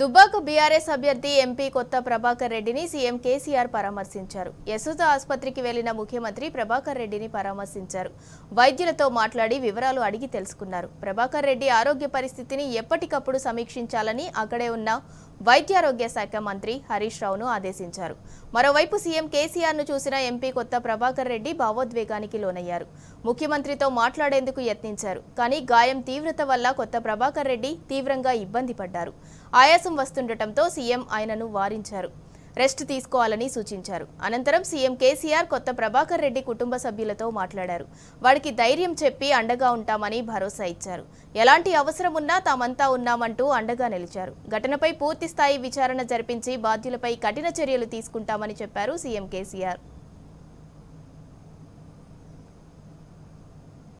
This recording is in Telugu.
దుబ్బాక బీఆర్ఎస్ అభ్యర్థి ఎంపీ కొత్త ప్రభాకర్ రెడ్డిని సీఎం కేసీఆర్ పరామర్శించారు యశోద ఆసుపత్రికి వెళ్లిన ముఖ్యమంత్రి ప్రభాకర్ రెడ్డిని పరామర్శించారు వైద్యులతో మాట్లాడి వివరాలు అడిగి తెలుసుకున్నారు ప్రభాకర్ రెడ్డి ఆరోగ్య పరిస్థితిని ఎప్పటికప్పుడు సమీక్షించాలని అక్కడే ఉన్న వైద్యారోగ్య శాఖ మంత్రి హరీష్ రావును ఆదేశించారు మరోవైపు సీఎం కేసీఆర్ను చూసిన ఎంపీ కొత్త ప్రభాకర్ రెడ్డి భావోద్వేగానికి లోనయ్యారు ముఖ్యమంత్రితో మాట్లాడేందుకు యత్నించారు కానీ గాయం తీవ్రత వల్ల కొత్త ప్రభాకర్ రెడ్డి తీవ్రంగా ఇబ్బంది పడ్డారు ఆయాసం వస్తుండటంతో సీఎం ఆయనను వారించారు రెస్ట్ తీసుకోవాలని సూచించారు అనంతరం సీఎం కేసీఆర్ కొత్త ప్రభాకర్ రెడ్డి కుటుంబ సభ్యులతో మాట్లాడారు వాడికి ధైర్యం చెప్పి అండగా ఉంటామని భరోసా ఇచ్చారు ఎలాంటి అవసరం ఉన్నా తామంతా ఉన్నామంటూ అండగా నిలిచారు ఘటనపై పూర్తిస్థాయి విచారణ జరిపించి బాధ్యులపై కఠిన చర్యలు తీసుకుంటామని చెప్పారు సీఎం కేసీఆర్